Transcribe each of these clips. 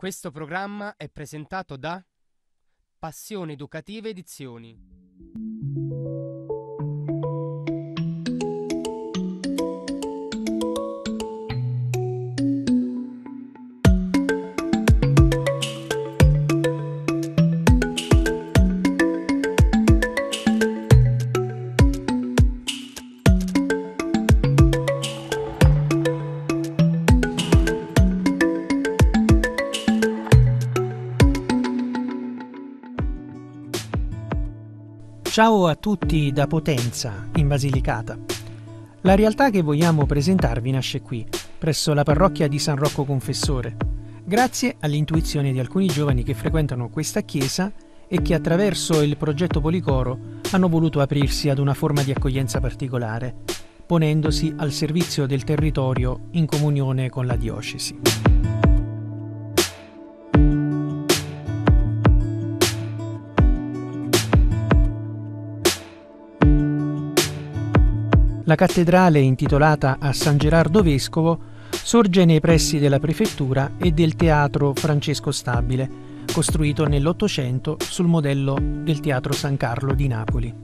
Questo programma è presentato da Passione Educativa Edizioni. Ciao a tutti da Potenza, in Basilicata. La realtà che vogliamo presentarvi nasce qui, presso la parrocchia di San Rocco Confessore, grazie all'intuizione di alcuni giovani che frequentano questa chiesa e che attraverso il progetto Policoro hanno voluto aprirsi ad una forma di accoglienza particolare, ponendosi al servizio del territorio in comunione con la diocesi. La cattedrale, intitolata a San Gerardo Vescovo, sorge nei pressi della prefettura e del teatro Francesco Stabile, costruito nell'Ottocento sul modello del Teatro San Carlo di Napoli.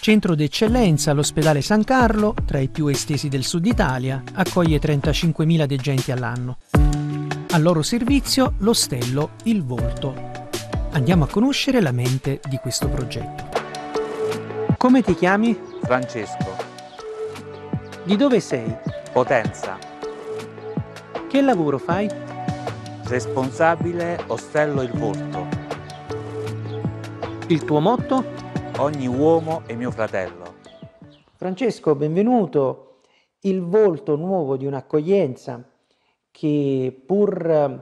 Centro d'eccellenza, l'ospedale San Carlo, tra i più estesi del sud Italia, accoglie 35.000 degenti all'anno. Al loro servizio l'ostello Il Volto. Andiamo a conoscere la mente di questo progetto. Come ti chiami? Francesco. Di dove sei? Potenza. Che lavoro fai? Responsabile Ostello il Volto. Il tuo motto? Ogni uomo è mio fratello. Francesco, benvenuto. Il volto nuovo di un'accoglienza che pur eh,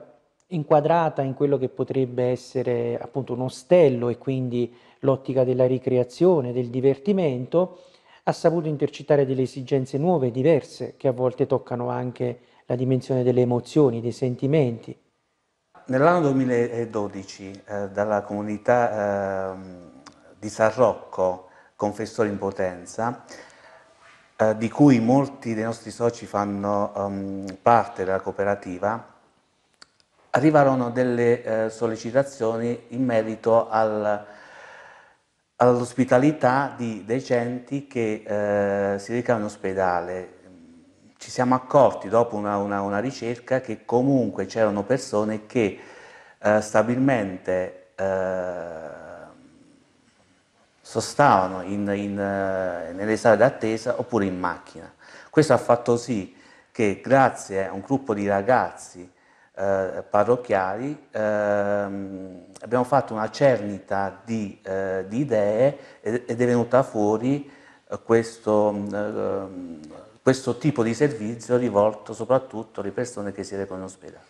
inquadrata in quello che potrebbe essere appunto un ostello e quindi l'ottica della ricreazione, del divertimento, ha saputo intercettare delle esigenze nuove, diverse, che a volte toccano anche la dimensione delle emozioni, dei sentimenti. Nell'anno 2012 eh, dalla comunità eh, di San Rocco, Confessori in Potenza, eh, di cui molti dei nostri soci fanno um, parte della cooperativa, arrivarono delle eh, sollecitazioni in merito al all'ospitalità di decenti che eh, si recano in ospedale. Ci siamo accorti dopo una, una, una ricerca che comunque c'erano persone che eh, stabilmente eh, sostavano in, in, eh, nelle sale d'attesa oppure in macchina. Questo ha fatto sì che grazie a un gruppo di ragazzi eh, parrocchiali, ehm, abbiamo fatto una cernita di, eh, di idee ed, è venuta fuori eh, questo, mm, ehm, questo tipo di servizio rivolto soprattutto alle persone che si recono in ospedale.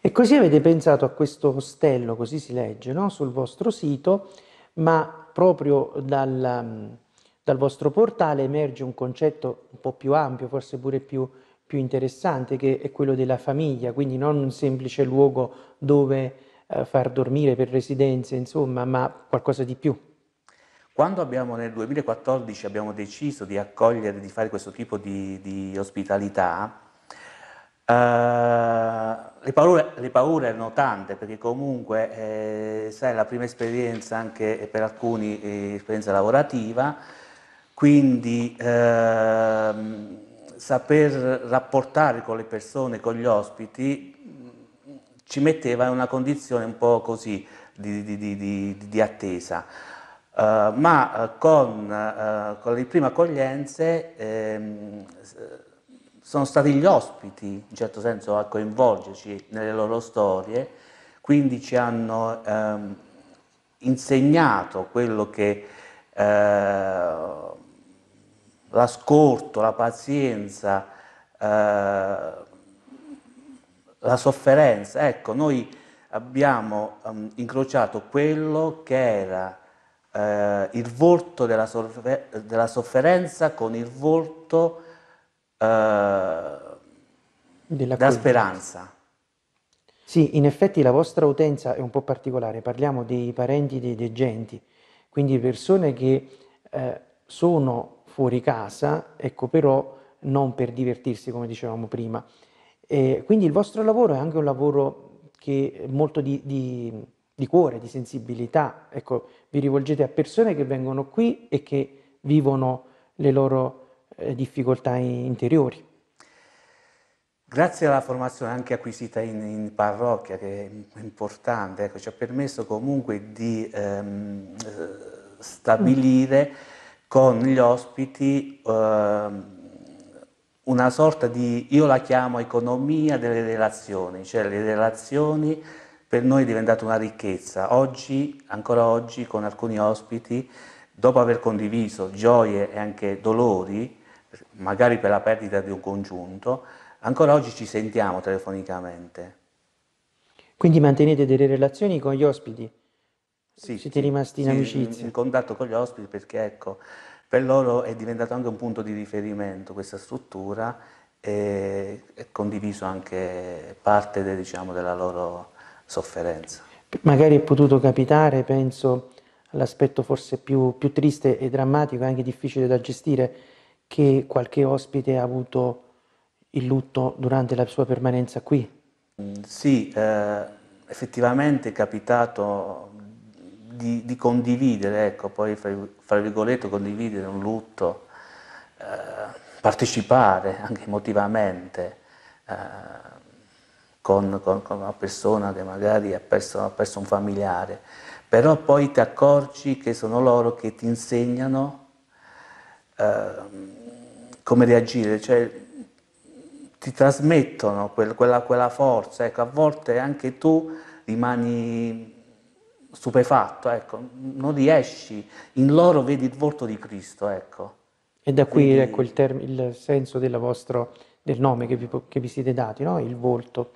E così avete pensato a questo ostello, così si legge, no? sul vostro sito, ma proprio dal, mm, dal, vostro portale emerge un concetto un po' più ampio, forse pure più più interessante che è quello della famiglia, quindi non un semplice luogo dove eh, far dormire per residenze, insomma, ma qualcosa di più. Quando abbiamo, nel 2014 abbiamo deciso di accogliere, di fare questo tipo di, di ospitalità, eh, le, paure, le, paure, erano tante perché comunque eh, sai, la prima esperienza anche per alcuni è eh, esperienza lavorativa, quindi ehm, saper rapportare con le persone, con gli ospiti, ci metteva in una condizione un po' così di, di, di, di attesa. Uh, ma eh, con, uh, con, le prime accoglienze ehm, sono stati gli ospiti, in certo senso, a coinvolgerci nelle loro storie, quindi ci hanno ehm, insegnato quello che eh, l'ascolto, la pazienza, eh, la sofferenza. Ecco, noi abbiamo um, incrociato quello che era eh, il volto della, soffer della, sofferenza con il volto eh, della, della speranza. Sì, in effetti la vostra utenza è un po' particolare, parliamo dei parenti dei degenti, quindi persone che eh, sono fuori casa, ecco però non per divertirsi come dicevamo prima. E quindi il vostro lavoro è anche un lavoro che è molto di, di, di cuore, di sensibilità, ecco, vi rivolgete a persone che vengono qui e che vivono le loro eh, difficoltà interiori. Grazie alla formazione anche acquisita in, in parrocchia, che è importante, ecco, ci ha permesso comunque di ehm, eh, stabilire con gli ospiti eh, una sorta di, io la chiamo economia delle relazioni, cioè le relazioni per noi è diventata una ricchezza. Oggi, ancora oggi, con alcuni ospiti, dopo aver condiviso gioie e anche dolori, magari per la perdita di un congiunto, ancora oggi ci sentiamo telefonicamente. Quindi mantenete delle relazioni con gli ospiti? Sì, Siete rimasti in sì, amicizia? in contatto con gli ospiti perché ecco, per loro è diventato anche un punto di riferimento questa struttura e, è condiviso anche parte de, diciamo, della loro sofferenza. Magari è potuto capitare, penso, l'aspetto forse più, più, triste e drammatico e anche difficile da gestire, che qualche ospite ha avuto il lutto durante la sua permanenza qui. Mm, sì, eh, effettivamente è capitato di, di condividere, ecco, poi fra virgolette condividere un lutto, eh, partecipare anche emotivamente eh, con, con, con, una persona che magari ha perso, ha perso un familiare, però poi ti accorgi che sono loro che ti insegnano eh, come reagire, cioè ti trasmettono quel, quella, quella, forza, ecco, a volte anche tu rimani stupefatto, ecco, non riesci, in loro vedi il volto di Cristo, ecco. E da qui Quindi... ecco, il, term- il senso vostro, del nome che vi, che vi siete dati, no? il volto,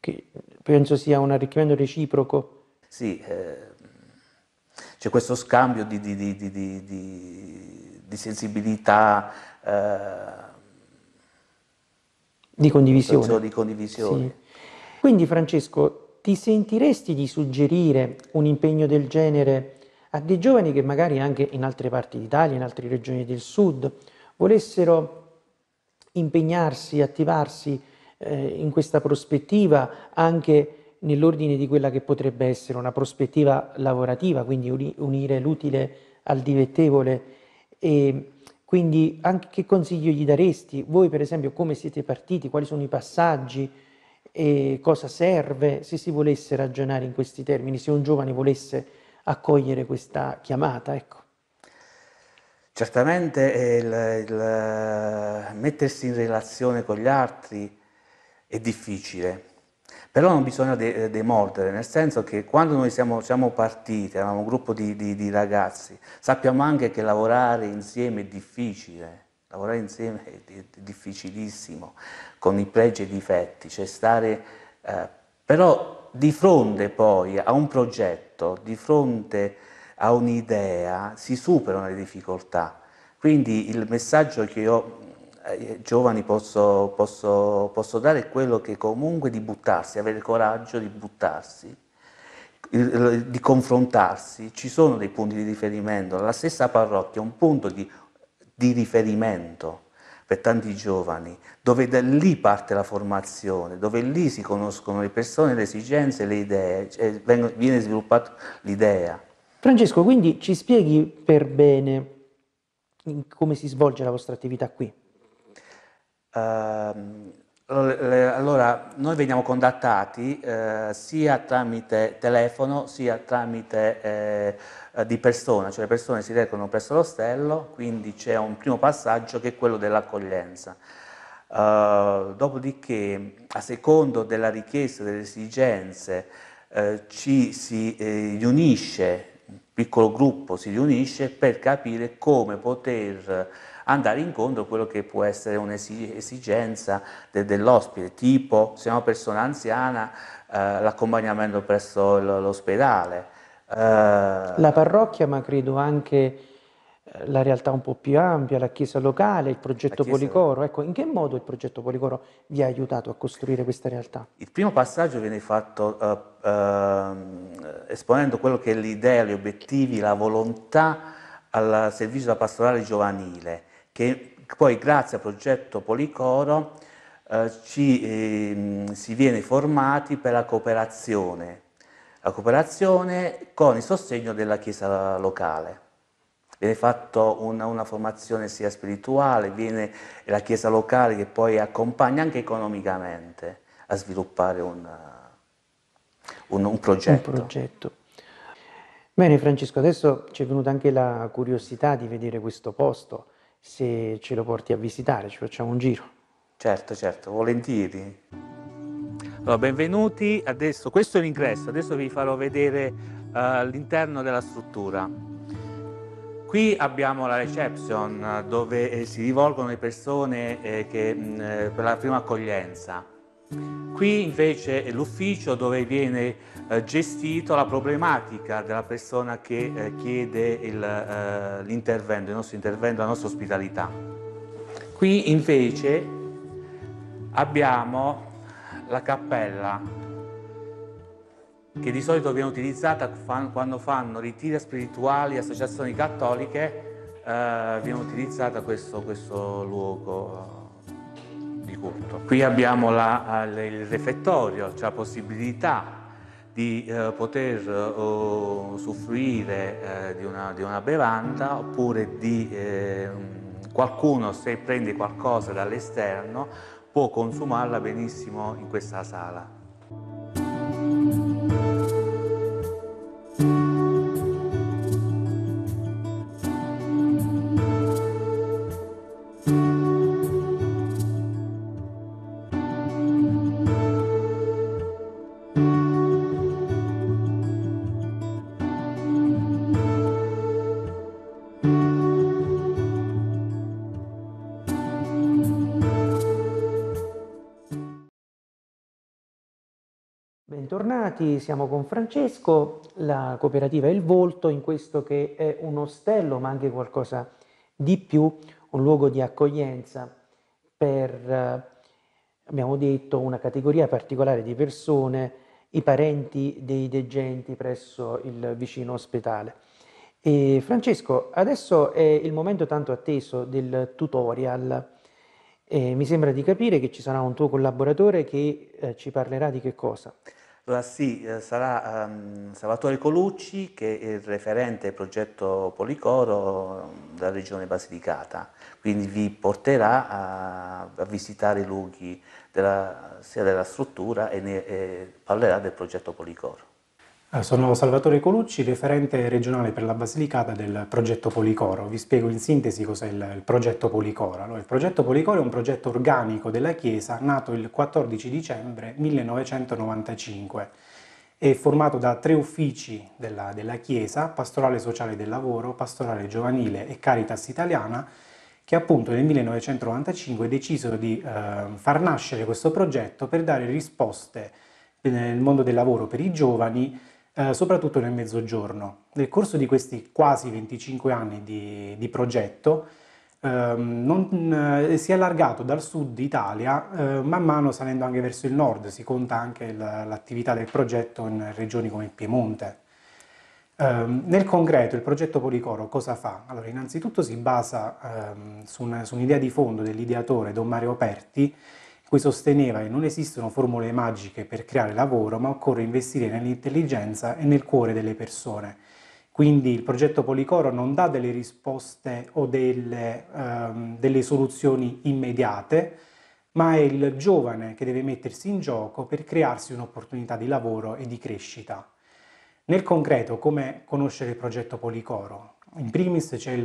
che penso sia un arricchimento reciproco. Sì, eh, c'è questo scambio di, di, di, di sensibilità. Eh, di condivisione. Di condivisione. Sì. Quindi Francesco, ti sentiresti di suggerire un impegno del genere a dei giovani che magari anche in altre parti d'Italia, in altre regioni del sud, volessero impegnarsi, attivarsi eh, in questa prospettiva anche nell'ordine di quella che potrebbe essere una prospettiva lavorativa, quindi unire l'utile al divettevole. E quindi anche che consiglio gli daresti? Voi per esempio come siete partiti? Quali sono i passaggi? e cosa serve se si volesse ragionare in questi termini, se un giovane volesse accogliere questa chiamata. Ecco. Certamente il, il mettersi in relazione con gli altri è difficile, però non bisogna de- eh, demordere, nel senso che quando noi siamo, siamo partiti, eravamo un gruppo di, di, di ragazzi, sappiamo anche che lavorare insieme è difficile, lavorare insieme è, difficilissimo, con i pregi e i difetti, cioè stare, eh, però di fronte poi a un progetto, di fronte a un'idea, si superano le difficoltà. Quindi il messaggio che io ai eh, eh, giovani posso, posso, posso dare è quello che comunque di buttarsi, avere coraggio di buttarsi, di confrontarsi, ci sono dei punti di riferimento, la stessa parrocchia è un punto di di riferimento per tanti giovani, dove da lì parte la formazione, dove lì si conoscono le persone, le esigenze, le idee, cioè viene sviluppata l'idea. Francesco, quindi ci spieghi per bene come si svolge la vostra attività qui? Uh, eh, allora, noi veniamo contattati eh, sia tramite telefono sia tramite eh, eh, di persona, cioè le persone si recano presso l'ostello, quindi c'è un primo passaggio che è quello dell'accoglienza. Uh, dopodiché, a secondo della richiesta, delle esigenze, eh, ci si riunisce, un piccolo gruppo si riunisce per capire come poter andare incontro a quello che può essere un'esigenza de, dell'ospite, tipo se è una persona anziana eh, l'accompagnamento presso l'ospedale. Eh... La parrocchia, ma credo anche eh, la realtà un po' più ampia, la chiesa locale, il progetto chiesa... Policoro. Ecco, in che modo il progetto Policoro vi ha aiutato a costruire questa realtà? Il primo passaggio viene fatto uh, uh, esponendo quello che è l'idea, gli obiettivi, la volontà al servizio della pastorale giovanile che poi grazie al progetto Policoro eh, ci, eh, si viene formati per la cooperazione, la cooperazione con il sostegno della Chiesa locale. Viene fatta una, una, formazione sia spirituale, viene la Chiesa locale che poi accompagna anche economicamente a sviluppare un, un, un progetto. Un progetto. Bene Francesco, adesso ci è venuta anche la curiosità di vedere questo posto, se ce lo porti a visitare, ci facciamo un giro. Certo, certo, volentieri. Allora, benvenuti, adesso questo è l'ingresso, adesso vi farò vedere uh, eh, l'interno della struttura. Qui abbiamo la reception eh, dove eh, si rivolgono le persone eh, che, mh, mm, eh, per la prima accoglienza Qui invece è l'ufficio dove viene eh, gestita la problematica della persona che eh, chiede eh, l'intervento, il, il nostro intervento, la nostra ospitalità. Qui invece abbiamo la cappella che di solito viene utilizzata quando fanno ritiri spirituali, associazioni cattoliche, eh, viene utilizzata questo, questo luogo punto. Qui abbiamo la, il refettorio, c'è cioè la possibilità di eh, poter eh, eh, di, di, una, bevanda oppure di ehm, qualcuno se prende qualcosa dall'esterno può consumarla benissimo in questa sala. Bentornati, siamo con Francesco, la cooperativa Il Volto, in questo che è un ostello ma anche qualcosa di più, un luogo di accoglienza per, eh, abbiamo detto, una categoria particolare di persone, i parenti dei degenti presso il vicino ospedale. E Francesco, adesso è il momento tanto atteso del tutorial. E mi sembra di capire che ci sarà un tuo collaboratore che eh, ci parlerà di che cosa. Allora sì, eh, sarà um, Salvatore Colucci che è il referente del progetto Policoro ehm, della regione Basilicata, quindi vi porterà a, a visitare i luoghi della, sia della struttura e, ne, e parlerà del progetto Policoro. Ah, sono Salvatore Colucci, referente regionale per la Basilicata del progetto Policoro. Vi spiego in sintesi cos'è il, il, progetto Policoro. Allora, il progetto Policoro è un progetto organico della Chiesa nato il 14 dicembre 1995. È formato da tre uffici della, della Chiesa, Pastorale Sociale del Lavoro, Pastorale Giovanile e Caritas Italiana, che appunto nel 1995 decisero di eh, far nascere questo progetto per dare risposte nel mondo del lavoro per i giovani eh, soprattutto nel mezzogiorno. Nel corso di questi quasi 25 anni di, di progetto ehm, non, eh, si è allargato dal sud Italia eh, man mano salendo anche verso il nord, si conta anche l'attività del progetto in regioni come il Piemonte. Ehm, nel concreto il progetto Policoro cosa fa? Allora innanzitutto si basa ehm, su un'idea di fondo dell'ideatore Don Mario Perti cui sosteneva che non esistono formule magiche per creare lavoro, ma occorre investire nell'intelligenza e nel cuore delle persone. Quindi il progetto Policoro non dà delle risposte o delle, um, delle soluzioni immediate, ma è il giovane che deve mettersi in gioco per crearsi un'opportunità di lavoro e di crescita. Nel concreto, come conoscere il progetto Policoro? In primis c'è il,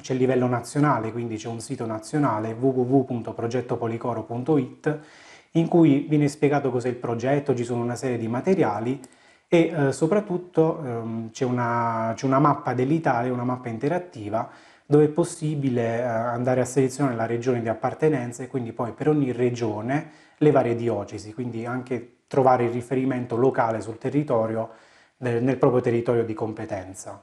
il, livello nazionale, quindi c'è un sito nazionale www.progettopolicoro.it in cui viene spiegato cos'è il progetto, ci sono una serie di materiali e eh, soprattutto ehm, c'è una, una, mappa dell'Italia, una mappa interattiva dove è possibile eh, andare a selezionare la regione di appartenenza e quindi poi per ogni regione le varie diocesi, quindi anche trovare il riferimento locale sul territorio, nel, nel proprio territorio di competenza.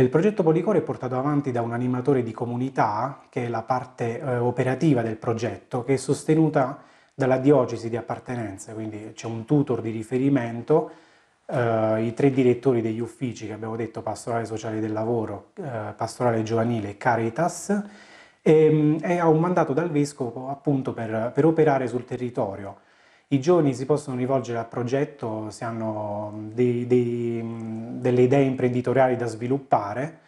Il progetto Policore è portato avanti da un animatore di comunità, che è la parte eh, operativa del progetto, che è sostenuta dalla diocesi di appartenenza, quindi c'è un tutor di riferimento, eh, i tre direttori degli uffici che abbiamo detto pastorale sociale del lavoro, eh, pastorale giovanile e Caritas, e, mm, e, ha un mandato dal vescovo appunto per, per operare sul territorio i giovani si possono rivolgere al progetto se hanno mm, dei, dei, mm, delle idee imprenditoriali da sviluppare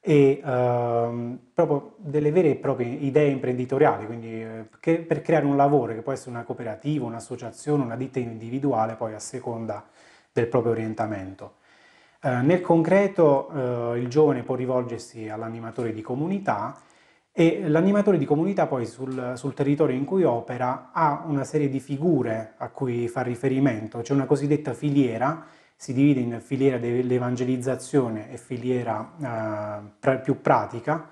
e ehm, proprio delle vere e proprie idee imprenditoriali, quindi eh, per creare un lavoro che può essere una cooperativa, un'associazione, una ditta individuale, poi a seconda del proprio orientamento. Eh, nel concreto eh, il giovane può rivolgersi all'animatore di comunità e l'animatore di comunità poi sul, sul, territorio in cui opera ha una serie di figure a cui fa riferimento, c'è una cosiddetta filiera, si divide in filiera dell'evangelizzazione e filiera eh, più pratica,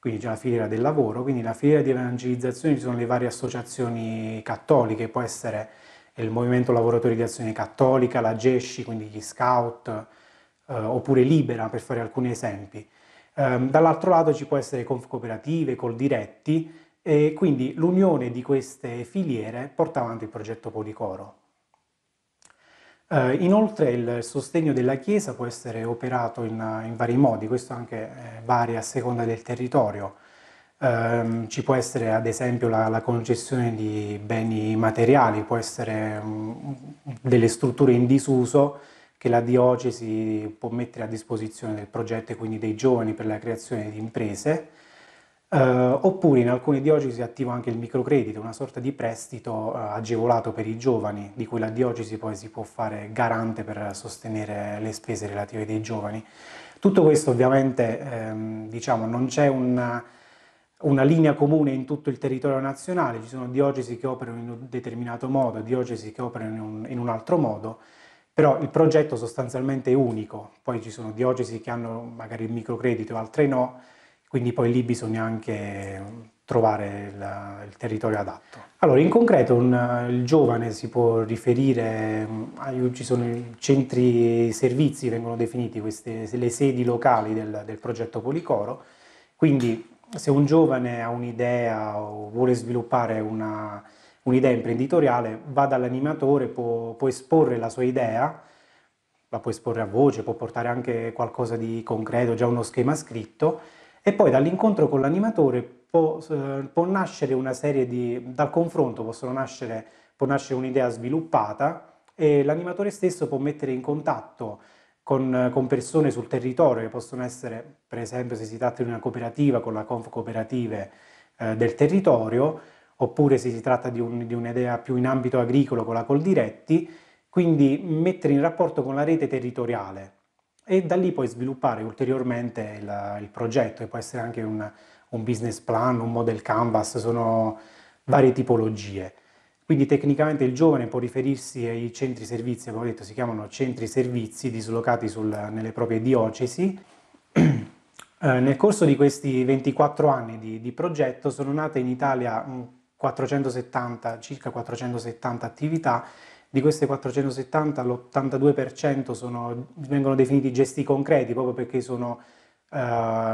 quindi c'è la filiera del lavoro, quindi la filiera di evangelizzazione ci sono le varie associazioni cattoliche, può essere il Movimento Lavoratori di Azione Cattolica, la GESCI, quindi gli Scout, eh, oppure Libera per fare alcuni esempi. Ehm, dall'altro lato ci può essere cooperative, col diretti e quindi l'unione di queste filiere porta avanti il progetto Policoro. Eh, inoltre il sostegno della Chiesa può essere operato in, in vari modi, questo anche eh, varia a seconda del territorio. Um, ci può essere ad esempio la, la, concessione di beni materiali, può essere um, delle strutture in disuso che la diocesi può mettere a disposizione del progetto e quindi dei giovani per la creazione di imprese, eh, oppure in alcune diocesi è attivo anche il microcredito, una sorta di prestito eh, agevolato per i giovani, di cui la diocesi poi si può fare garante per sostenere le spese relative dei giovani. Tutto questo ovviamente ehm, diciamo, non c'è un una linea comune in tutto il territorio nazionale, ci sono diocesi che operano in un determinato modo, diocesi che operano in un, in un altro modo però il progetto sostanzialmente è unico, poi ci sono diocesi che hanno magari il microcredito, altre no, quindi poi lì bisogna anche trovare il, il territorio adatto. Allora, in concreto un, il giovane si può riferire, ci sono i centri servizi, vengono definiti queste, le sedi locali del, del progetto Policoro, quindi se un giovane ha un'idea o vuole sviluppare una, un'idea imprenditoriale, va dall'animatore, può, può esporre la sua idea, la può esporre a voce, può portare anche qualcosa di concreto, già uno schema scritto, e poi dall'incontro con l'animatore può, può, nascere una serie di, dal confronto nascere, può nascere un'idea sviluppata e l'animatore stesso può mettere in contatto con, con, persone sul territorio che possono essere, per esempio se si tratta di una cooperativa, con la Conf Cooperative eh, del territorio, oppure se si tratta di, un, un'idea più in ambito agricolo con la Coldiretti, quindi mettere in rapporto con la rete territoriale e da lì poi sviluppare ulteriormente il, il progetto, che può essere anche un, un business plan, un model canvas, sono varie tipologie. Quindi tecnicamente il giovane può riferirsi ai centri servizi, come ho detto si chiamano centri servizi dislocati sul, nelle proprie diocesi. Eh, nel corso di questi 24 anni di, di progetto sono nate in Italia 470, circa 470 attività, di queste 470 l'82% sono, vengono definiti gesti concreti proprio perché sono eh,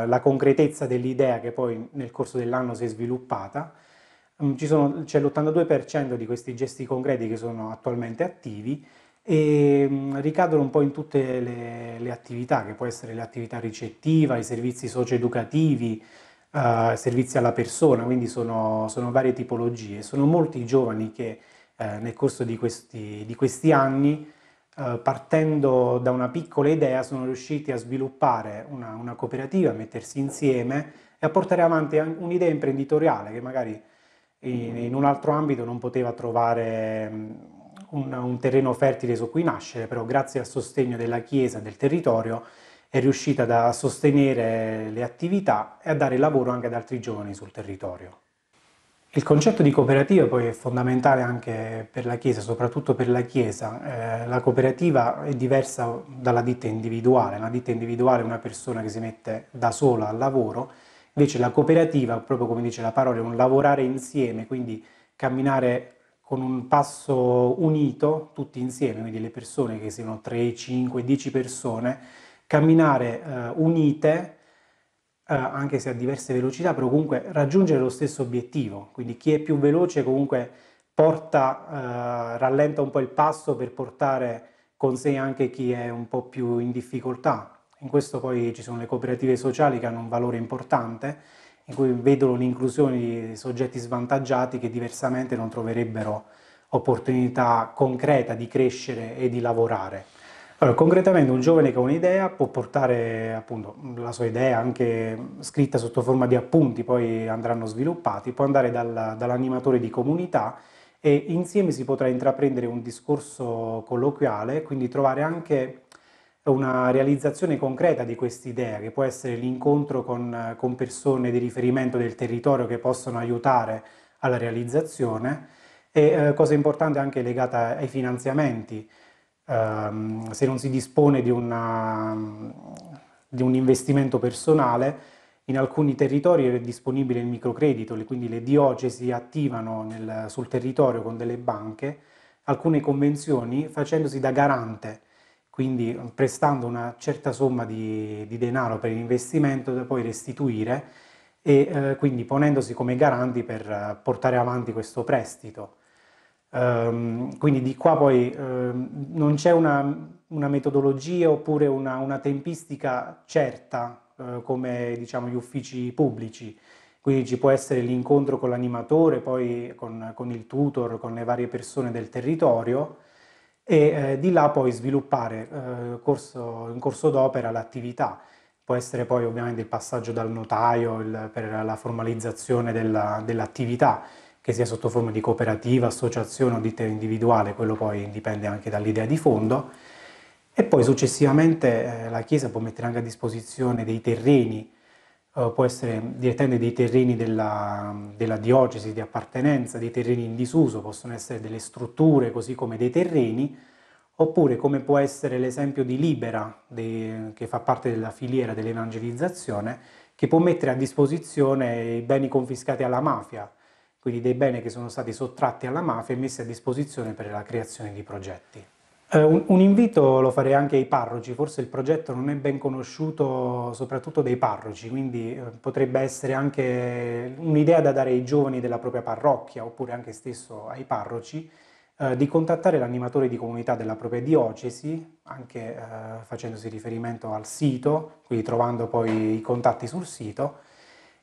la concretezza dell'idea che poi nel corso dell'anno si è sviluppata. Mm, sono, c'è l'82% di questi gesti concreti che sono attualmente attivi e mh, mm, ricadono un po' in tutte le, le attività, che può essere l'attività ricettiva, i servizi socioeducativi, eh, servizi alla persona, quindi sono, sono, varie tipologie. Sono molti i giovani che uh, nel corso di questi, di questi anni, uh, partendo da una piccola idea, sono riusciti a sviluppare una, una cooperativa, a mettersi insieme e a portare avanti un'idea imprenditoriale che magari in, in, un altro ambito non poteva trovare mm, un, un terreno fertile su cui nascere, però grazie al sostegno della Chiesa e del territorio è riuscita a sostenere le attività e a dare lavoro anche ad altri giovani sul territorio. Il concetto di cooperativa poi è fondamentale anche per la Chiesa, soprattutto per la Chiesa. Eh, la cooperativa è diversa dalla ditta individuale, la ditta individuale è una persona che si mette da sola al lavoro, invece la cooperativa, proprio come dice la parola, è un lavorare insieme, quindi camminare con un passo unito tutti insieme, quindi le persone che siano 3, 5, 10 persone, camminare eh, unite, eh, anche se a diverse velocità, però comunque raggiungere lo stesso obiettivo. Quindi chi è più veloce comunque porta, eh, rallenta un po' il passo per portare con sé anche chi è un po' più in difficoltà. In questo poi ci sono le cooperative sociali che hanno un valore importante, in cui vedono l'inclusione di soggetti svantaggiati che diversamente non troverebbero opportunità concreta di crescere e di lavorare. Allora, concretamente un giovane che ha un'idea può portare appunto la sua idea anche scritta sotto forma di appunti, poi andranno sviluppati, può andare dal, dall'animatore di comunità e insieme si potrà intraprendere un discorso colloquiale, quindi trovare anche una realizzazione concreta di quest'idea, che può essere l'incontro con, con persone di riferimento del territorio che possono aiutare alla realizzazione e eh, cosa importante anche legata ai finanziamenti ehm, se non si dispone di, una, di un investimento personale, in alcuni territori è disponibile il microcredito, quindi le diocesi attivano nel, sul territorio con delle banche alcune convenzioni facendosi da garante, quindi prestando una certa somma di, di denaro per l'investimento da poi restituire e eh, quindi ponendosi come garanti per eh, portare avanti questo prestito. Um, quindi di qua poi um, non c'è una, una, metodologia oppure una, una tempistica certa uh, come diciamo, gli uffici pubblici, quindi ci può essere l'incontro con l'animatore, poi con, con, il tutor, con le varie persone del territorio e eh, di là poi sviluppare eh, corso, in corso d'opera l'attività. Può essere poi ovviamente il passaggio dal notaio il, per la formalizzazione dell'attività. Dell che sia sotto forma di cooperativa, associazione o ditta individuale, quello poi dipende anche dall'idea di fondo. E poi successivamente eh, la Chiesa può mettere anche a disposizione dei terreni, eh, può essere direttamente dei terreni della, della diocesi di appartenenza, dei terreni in disuso, possono essere delle strutture così come dei terreni, oppure come può essere l'esempio di Libera, de, che fa parte della filiera dell'evangelizzazione, che può mettere a disposizione i beni confiscati alla mafia, quindi dei beni che sono stati sottratti alla mafia e messi a disposizione per la creazione di progetti. Eh, un, un, invito lo farei anche ai parroci, forse il progetto non è ben conosciuto soprattutto dei parroci, quindi eh, potrebbe essere anche un'idea da dare ai giovani della propria parrocchia oppure anche stesso ai parroci eh, di contattare l'animatore di comunità della propria diocesi, anche eh, facendosi riferimento al sito, quindi trovando poi i contatti sul sito,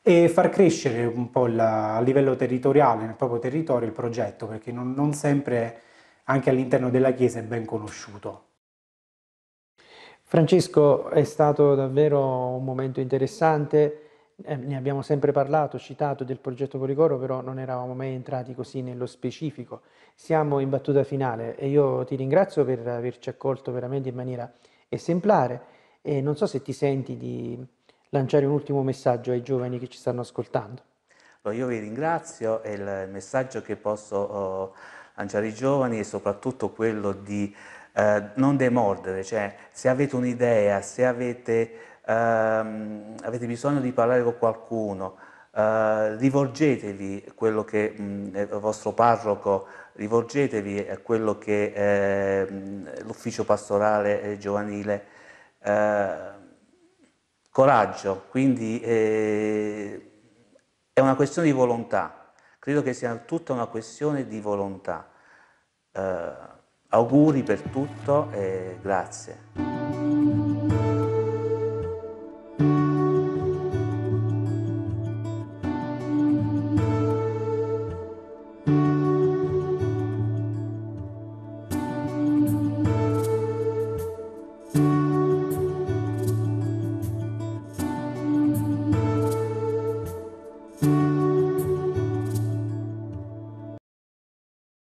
e far crescere un po' la, a livello territoriale, nel proprio territorio, il progetto, perché non, non sempre anche all'interno della Chiesa è ben conosciuto. Francesco, è stato davvero un momento interessante, eh, ne abbiamo sempre parlato, citato del progetto Policoro, però non eravamo mai entrati così nello specifico. Siamo in battuta finale e io ti ringrazio per averci accolto veramente in maniera esemplare e non so se ti senti di lanciare un ultimo messaggio ai giovani che ci stanno ascoltando? Io vi ringrazio e il messaggio che posso oh, lanciare ai giovani è soprattutto quello di eh, non demordere, cioè se avete un'idea, se avete, ehm, avete, bisogno di parlare con qualcuno, eh, rivolgetevi a quello che mh, il vostro parroco, rivolgetevi a quello che eh, l'ufficio pastorale eh, giovanile eh, coraggio, quindi eh, è una questione di volontà, credo che sia tutta una questione di volontà. Eh, auguri per tutto e grazie.